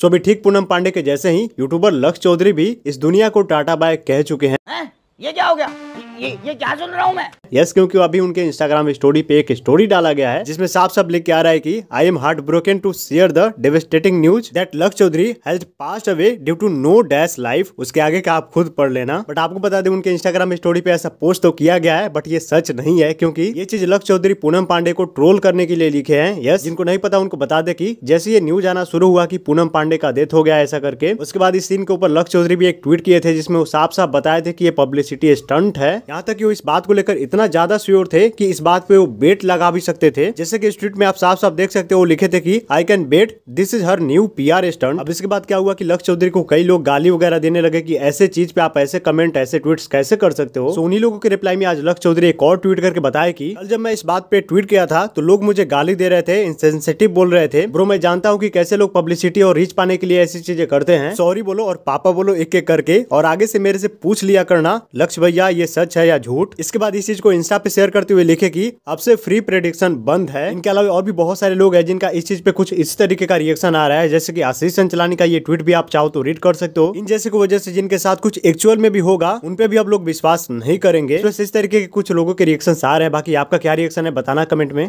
सो भी ठीक पूनम पांडे के जैसे ही यूट्यूबर लक्ष्य चौधरी भी इस दुनिया को टाटा बाय कह चुके हैं ये क्या हो गया ये ये क्या सुन रहा हूँ मैं यस yes, क्योंकि अभी उनके इंस्टाग्राम स्टोरी पे एक स्टोरी डाला गया है जिसमें साफ साफ लिख के आ रहा है कि I am heart broken to share the devastating news that लक Chaudhary has passed away due to no dash life उसके आगे का आप खुद पढ़ लेना बट आपको बता दें उनके इंस्टाग्राम स्टोरी पे ऐसा पोस्ट तो किया गया है बट ये सच नहीं है क्योंकि ये चीज लक चौधरी पूनम पांडे को ट्रोल करने के लिए लिखे है यस जिनको नहीं पता उनको बता दे की जैसे ये न्यूज आना शुरू हुआ की पूनम पांडे का डेथ हो गया ऐसा करके उसके बाद इस सीन के ऊपर लक चौधरी भी एक ट्वीट किए थे जिसमें वो साफ साफ बताए थे की ये पब्लिसिटी स्टंट है यहाँ तक कि वो इस बात को लेकर इतना ज्यादा श्योर थे कि इस बात पे वो बेट लगा भी सकते थे जैसे कि स्ट्रीट में आप साफ साफ देख सकते हो लिखे थे कि I can bet this is her new P R stunt अब इसके बाद क्या हुआ कि लक्ष्य चौधरी को कई लोग गाली वगैरह देने लगे कि ऐसे चीज पे आप ऐसे कमेंट ऐसे ट्वीट कैसे कर सकते हो तो उन्हीं लोगों के रिप्लाई में आज लक्ष्य चौधरी एक और ट्वीट करके बताया की कल जब मैं इस बात पे ट्वीट किया था तो लोग मुझे गाली दे रहे थे इंसेंसिटिव बोल रहे थे ब्रो मैं जानता हूँ की कैसे लोग पब्लिसिटी और रीच पाने के लिए ऐसी चीजें करते हैं सॉरी बोलो और पापा बोलो एक एक करके और आगे से मेरे से पूछ लिया करना लक्ष्य भैया ये सच है है या झूठ इसके बाद इस चीज को इंस्टा पे शेयर करते हुए लिखे की आपसे फ्री प्रेडिक्शन बंद है इनके अलावा और भी बहुत सारे लोग है जिनका इस चीज पे कुछ इस तरीके का रिएक्शन आ रहा है जैसे की आशीष संचलानी का ये ट्वीट भी आप चाहो तो रीड कर सकते हो इन जैसे की वजह से जिनके साथ कुछ एक्चुअल में भी होगा उनपे भी आप लोग विश्वास नहीं करेंगे तो इस तरीके के कुछ लोगों के रिएक्शन आ रहे हैं बाकी आपका क्या रिएक्शन है बताना कमेंट में